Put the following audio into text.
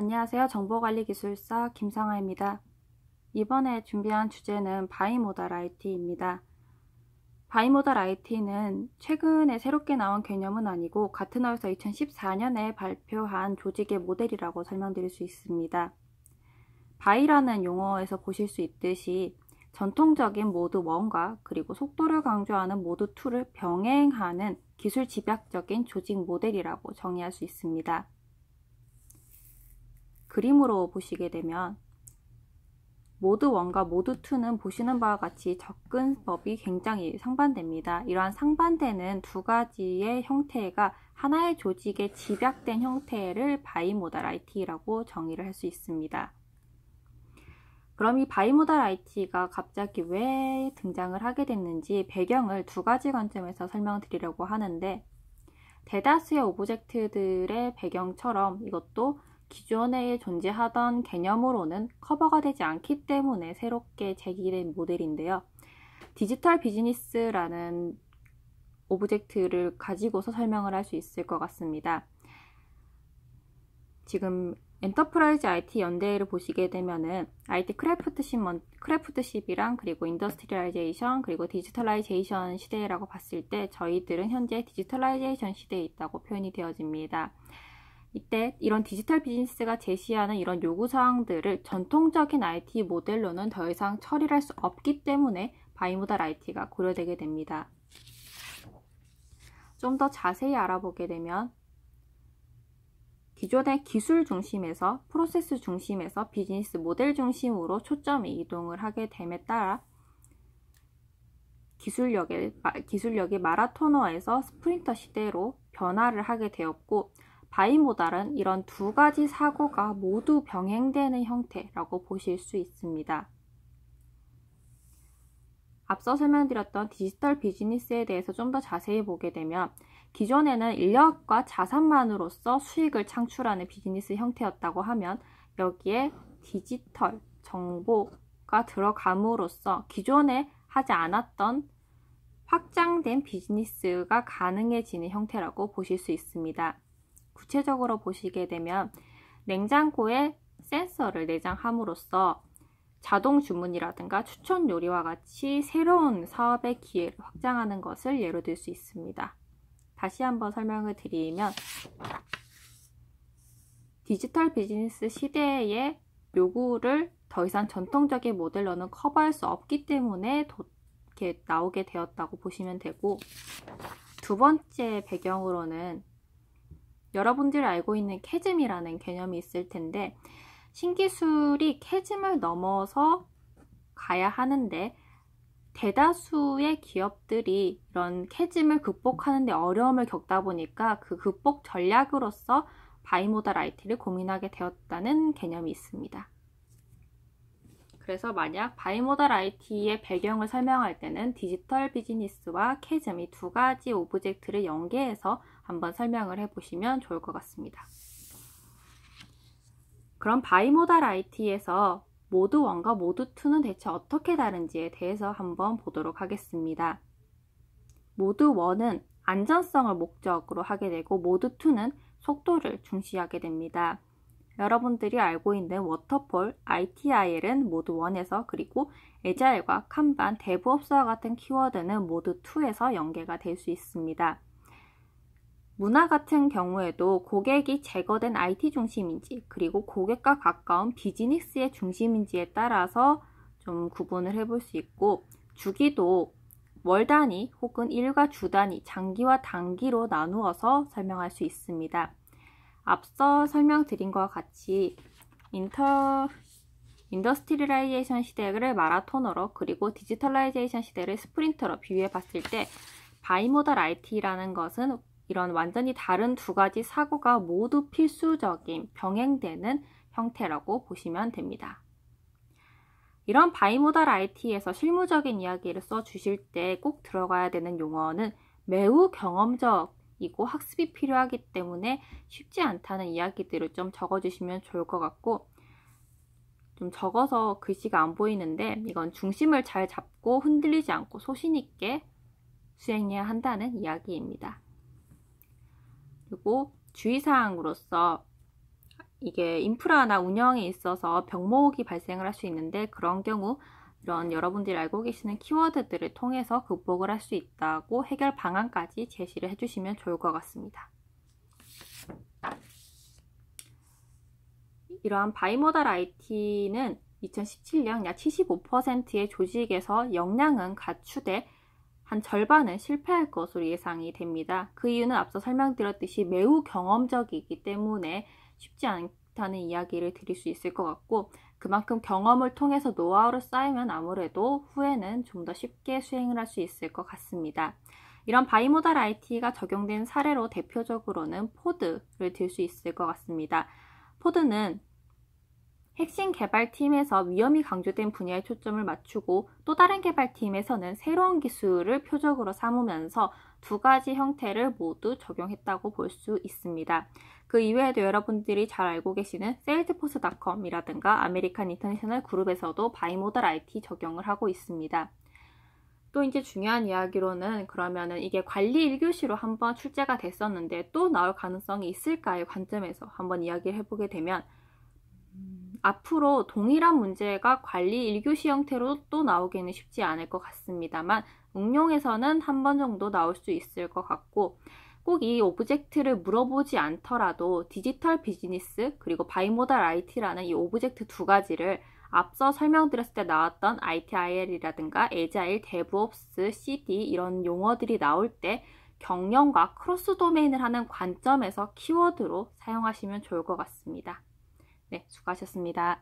안녕하세요. 정보관리기술사 김상아입니다. 이번에 준비한 주제는 바이모달 IT입니다. 바이모달 IT는 최근에 새롭게 나온 개념은 아니고 같은 해에서 2014년에 발표한 조직의 모델이라고 설명드릴 수 있습니다. 바이라는 용어에서 보실 수 있듯이 전통적인 모드 1과 그리고 속도를 강조하는 모드 2를 병행하는 기술 집약적인 조직 모델이라고 정의할 수 있습니다. 그림으로 보시게 되면 모드 1과 모드 2는 보시는 바와 같이 접근법이 굉장히 상반됩니다. 이러한 상반되는 두 가지의 형태가 하나의 조직에 집약된 형태를 바이모달 IT라고 정의를 할 수 있습니다. 그럼 이 바이모달 IT가 갑자기 왜 등장을 하게 됐는지 배경을 두 가지 관점에서 설명드리려고 하는데 대다수의 오브젝트들의 배경처럼 이것도 기존에 존재하던 개념으로는 커버가 되지 않기 때문에 새롭게 제기된 모델인데요. 디지털 비즈니스라는 오브젝트를 가지고서 설명을 할 수 있을 것 같습니다. 지금 엔터프라이즈 IT 연대를 보시게 되면은 IT 크래프트십, 크래프트십이랑 그리고 인더스트리얼라이제이션 그리고 디지털라이제이션 시대라고 봤을 때 저희들은 현재 디지털라이제이션 시대에 있다고 표현이 되어집니다. 이때 이런 디지털 비즈니스가 제시하는 이런 요구사항들을 전통적인 IT 모델로는 더 이상 처리를 할 수 없기 때문에 바이모달 IT가 고려되게 됩니다. 좀 더 자세히 알아보게 되면 기존의 기술 중심에서 프로세스 중심에서 비즈니스 모델 중심으로 초점이 이동을 하게 됨에 따라 기술력의, 기술력이 마라토너에서 스프린터 시대로 변화를 하게 되었고 바이모달은 이런 두 가지 사고가 모두 병행되는 형태라고 보실 수 있습니다. 앞서 설명드렸던 디지털 비즈니스에 대해서 좀 더 자세히 보게 되면 기존에는 인력과 자산만으로서 수익을 창출하는 비즈니스 형태였다고 하면 여기에 디지털 정보가 들어감으로써 기존에 하지 않았던 확장된 비즈니스가 가능해지는 형태라고 보실 수 있습니다. 구체적으로 보시게 되면 냉장고에 센서를 내장함으로써 자동 주문이라든가 추천 요리와 같이 새로운 사업의 기회를 확장하는 것을 예로 들 수 있습니다. 다시 한번 설명을 드리면 디지털 비즈니스 시대의 요구를 더 이상 전통적인 모델로는 커버할 수 없기 때문에 이렇게 나오게 되었다고 보시면 되고 두 번째 배경으로는 여러분들이 알고 있는 캐즘이라는 개념이 있을 텐데 신기술이 캐즘을 넘어서 가야 하는데 대다수의 기업들이 이런 캐즘을 극복하는데 어려움을 겪다 보니까 그 극복 전략으로서 바이모달 IT를 고민하게 되었다는 개념이 있습니다. 그래서 만약 바이모달 IT의 배경을 설명할 때는 디지털 비즈니스와 캐즘 이두 가지 오브젝트를 연계해서 한번 설명을 해보시면 좋을 것 같습니다. 그럼 바이모달 IT에서 모드 1과 모드 2는 대체 어떻게 다른지에 대해서 한번 보도록 하겠습니다. 모드 1은 안전성을 목적으로 하게 되고 모드 2는 속도를 중시하게 됩니다. 여러분들이 알고 있는 워터폴, ITIL은 모두 1에서 그리고 에자일과 칸반, 대부업소와 같은 키워드는 모두 2에서 연계가 될 수 있습니다. 문화 같은 경우에도 고객이 제거된 IT 중심인지 그리고 고객과 가까운 비즈니스의 중심인지에 따라서 좀 구분을 해볼 수 있고 주기도 월 단위 혹은 일과 주 단위, 장기와 단기로 나누어서 설명할 수 있습니다. 앞서 설명드린 것 같이 인터 인더스트리라이제이션 시대를 마라톤으로 그리고 디지털라이제이션 시대를 스프린트로 비유해 봤을 때 바이모달 IT라는 것은 이런 완전히 다른 두 가지 사고가 모두 필수적인 병행되는 형태라고 보시면 됩니다. 이런 바이모달 IT에서 실무적인 이야기를 써 주실 때 꼭 들어가야 되는 용어는 매우 경험적 이고 학습이 필요하기 때문에 쉽지 않다는 이야기들을 좀 적어주시면 좋을 것 같고 좀 적어서 글씨가 안 보이는데 이건 중심을 잘 잡고 흔들리지 않고 소신 있게 수행해야 한다는 이야기입니다. 그리고 주의사항으로서 이게 인프라나 운영에 있어서 병모으기 발생을 할 수 있는데 그런 경우 이런 여러분들이 알고 계시는 키워드들을 통해서 극복을 할 수 있다고 해결 방안까지 제시를 해주시면 좋을 것 같습니다. 이러한 바이모달 IT는 2017년 약 75%의 조직에서 역량은 갖추되 한 절반은 실패할 것으로 예상이 됩니다. 그 이유는 앞서 설명드렸듯이 매우 경험적이기 때문에 쉽지 않, 비슷하는 이야기를 드릴 수 있을 것 같고 그만큼 경험을 통해서 노하우를 쌓으면 아무래도 후에는 좀 더 쉽게 수행을 할 수 있을 것 같습니다. 이런 바이모달 IT가 적용된 사례로 대표적으로는 포드를 들 수 있을 것 같습니다. 포드는 핵심 개발팀에서 위험이 강조된 분야에 초점을 맞추고 또 다른 개발팀에서는 새로운 기술을 표적으로 삼으면서 두 가지 형태를 모두 적용했다고 볼 수 있습니다. 그 이외에도 여러분들이 잘 알고 계시는 세일즈포스닷컴이라든가 아메리칸 인터내셔널 그룹에서도 바이모델 IT 적용을 하고 있습니다. 또 이제 중요한 이야기로는 그러면은 이게 관리 1교시로 한번 출제가 됐었는데 또 나올 가능성이 있을까의 관점에서 한번 이야기를 해보게 되면 앞으로 동일한 문제가 관리 1교시 형태로 또 나오기는 쉽지 않을 것 같습니다만 응용에서는 한 번 정도 나올 수 있을 것 같고 꼭 이 오브젝트를 물어보지 않더라도 디지털 비즈니스 그리고 바이모달 IT라는 이 오브젝트 두 가지를 앞서 설명드렸을 때 나왔던 ITIL이라든가 에자일, 데브옵스, CD 이런 용어들이 나올 때 경영과 크로스 도메인을 하는 관점에서 키워드로 사용하시면 좋을 것 같습니다. 네, 수고하셨습니다.